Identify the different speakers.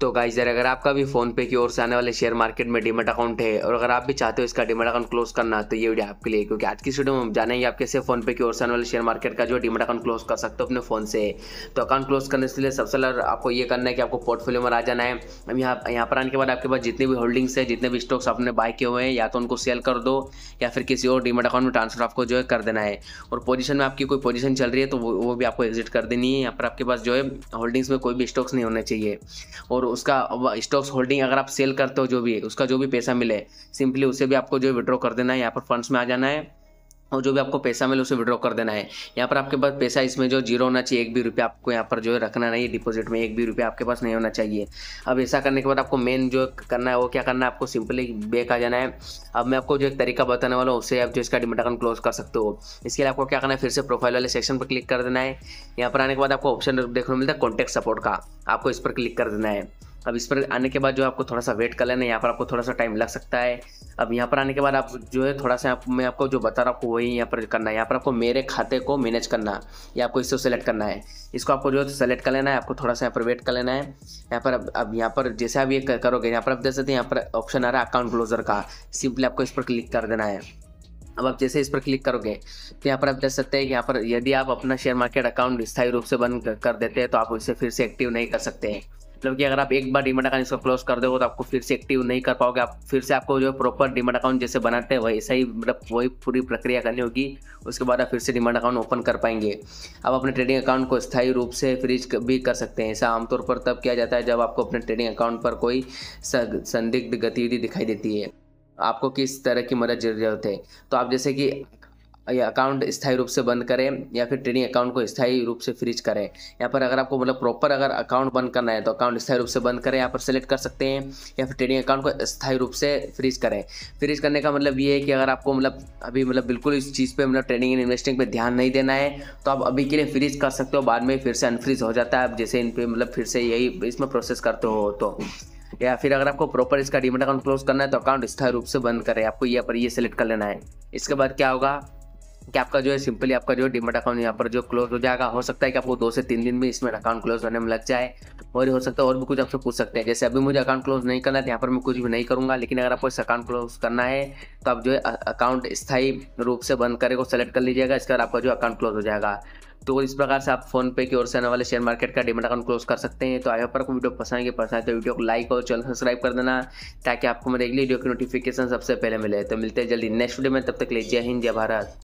Speaker 1: तो गाइजर अगर आपका भी फोन पे की ओर से आने वाले शेयर मार्केट में डीमेट अकाउंट है और अगर आप भी चाहते हो इसका डिमेट अकाउंट क्लोज करना तो ये वीडियो आपके लिए क्योंकि आज की वीडियो में हम जानेंगे आप कैसे फोन पे की ओर से आने वाले शेयर मार्केट का जो डीमेट अकाउंट क्लोज कर सकते हो अपने फोन से तो अकाउंट क्लोज करने से लिए सबसे पहले आपको ये करना है कि आपको पोर्टफोलियो में आ जाना है अब यहाँ यहाँ पर आने के बाद आपके पास जितने भी होल्डिंग्स है जितने भी स्टॉक्स आपने बाय किए हुए हैं या तो उनको सेल कर दो या फिर किसी और डीमेट अकाउंट में ट्रांसफर आपको जो है कर देना है और पोजिशन में आपकी कोई पोजिशन चल रही है तो वो भी आपको एग्जिट कर देनी है यहाँ पर आपके पास जो है होल्डिंग्स में कोई भी स्टॉक्स नहीं होने चाहिए और उसका स्टॉक्स होल्डिंग अगर आप सेल करते हो जो भी उसका जो भी पैसा मिले सिंपली उसे भी आपको जो विड्रॉ कर देना है यहाँ पर फंड्स में आ जाना है और जो भी आपको पैसा मिले उसे विड्रॉ कर देना है यहाँ पर आपके पास पैसा इसमें जो जीरो होना चाहिए एक भी रुपया आपको यहाँ पर जो है रखना नहीं है डिपॉजिट में एक भी रुपया आपके पास नहीं होना चाहिए अब ऐसा करने के बाद आपको मेन जो करना है वो क्या करना है आपको सिंपली बैक आ जाना है अब मैं आपको जो एक तरीका बताने वाला हूँ उससे आप जो इसका डिमेट अकाउंट क्लोज कर सकते हो इसके लिए आपको क्या करना है फिर से प्रोफाइल वाले सेक्शन पर क्लिक कर देना है यहाँ पर आने के बाद आपको ऑप्शन देखने को मिलता है कॉन्टैक्ट सपोर्ट का आपको इस पर क्लिक कर देना है अब इस पर आने के बाद जो आपको थोड़ा सा वेट कर लेना यहाँ पर आपको थोड़ा सा टाइम लग सकता है अब यहाँ पर आने के बाद आप जो है थोड़ा सा आप मैं आपको जो बता रहा हूँ वही यहाँ पर करना है यहाँ पर आपको मेरे खाते को मैनेज करना या आपको इसको सेलेक्ट करना है इसको आपको जो है सेलेक्ट कर लेना है आपको थोड़ा सा यहाँ पर वेट कर लेना है यहाँ पर अब अब यहाँ पर जैसे आप ये करोगे यहाँ पर आप देख सकते हैं यहाँ पर ऑप्शन आ रहा है अकाउंट क्लोजर का सिंपली आपको इस पर क्लिक कर देना है अब आप जैसे इस पर क्लिक करोगे तो यहाँ पर आप देख सकते हैं कि यहाँ पर यदि आप अपना शेयर मार्केट अकाउंट स्थायी रूप से बंद कर देते हैं तो आप उसे फिर से एक्टिव नहीं कर सकते हैं मतलब कि अगर आप एक बार डिमेट अकाउंट इसको क्लोज कर दोगे तो आपको फिर से एक्टिव नहीं कर पाओगे आप फिर से आपको जो प्रॉपर डिमेट अकाउंट जैसे बनाते हैं वैसा ही मतलब वही पूरी प्रक्रिया करनी होगी उसके बाद आप फिर से डिमेट अकाउंट ओपन कर पाएंगे आप अपने ट्रेडिंग अकाउंट को स्थायी रूप से फ्रीज भी कर सकते हैं ऐसा आमतौर पर तब किया जाता है जब आपको अपने ट्रेडिंग अकाउंट पर कोई संदिग्ध गतिविधि दिखाई देती है आपको किस तरह की मदद जरूरत है तो आप जैसे कि या अकाउंट स्थायी रूप से बंद करें या फिर ट्रेडिंग अकाउंट को स्थायी रूप से फ्रीज करें यहाँ पर अगर आपको मतलब प्रॉपर अगर अकाउंट बंद करना है तो अकाउंट स्थायी रूप से बंद करें यहाँ पर सेलेक्ट कर सकते हैं या फिर ट्रेडिंग अकाउंट को स्थायी रूप से फ्रीज करें फ्रीज करने का मतलब ये है कि अगर आपको मतलब अभी मतलब बिल्कुल इस चीज़ पर मतलब ट्रेडिंग एंड इन्वेस्टिंग पर ध्यान नहीं देना है तो आप अभी के लिए फ्रीज कर सकते हो बाद में फिर से अनफ्रीज हो जाता है आप जैसे इन पर मतलब फिर से यही इसमें प्रोसेस करते हो तो या फिर अगर आपको प्रॉपर इसका डिमेट अकाउंट क्लोज करना है तो अकाउंट स्थायी रूप से बंद करें आपको यहाँ पर ये सेलेक्ट कर लेना है इसके बाद क्या होगा कि आपका जो है सिंपली आपका जो डिमेट अकाउंट यहाँ पर जो क्लोज हो जाएगा हो सकता है कि आपको दो से तीन दिन में इसमें अकाउंट क्लोज होने में लग जाए और हो सकता है और भी कुछ आपसे पूछ सकते हैं जैसे अभी मुझे अकाउंट क्लोज नहीं करना है तो यहाँ पर मैं कुछ भी नहीं करूँगा लेकिन अगर आपको इस अकाउंट क्लोज करना है तो आप जो है अकाउंट स्थायी रूप से बंद करे को सेलेक्ट कर लीजिएगा इसके बाद आपका जो अकाउंट क्लोज हो जाएगा तो इस प्रकार से आप फोन पे की ओर से आने वाले शेयर मार्केट का डिमेट अकाउंट क्लोज कर सकते हैं तो आई होप आपको वीडियो पसंद आएगी पसंद है तो वीडियो को लाइक और चैनल सब्सक्राइब कर देना ताकि आपको मेरे अगली वीडियो की नोटिफिकेशन सबसे पहले मिले तो मिलते हैं जल्दी नेक्स्ट वीडियो में तब तक ले जय हिंद जय भारत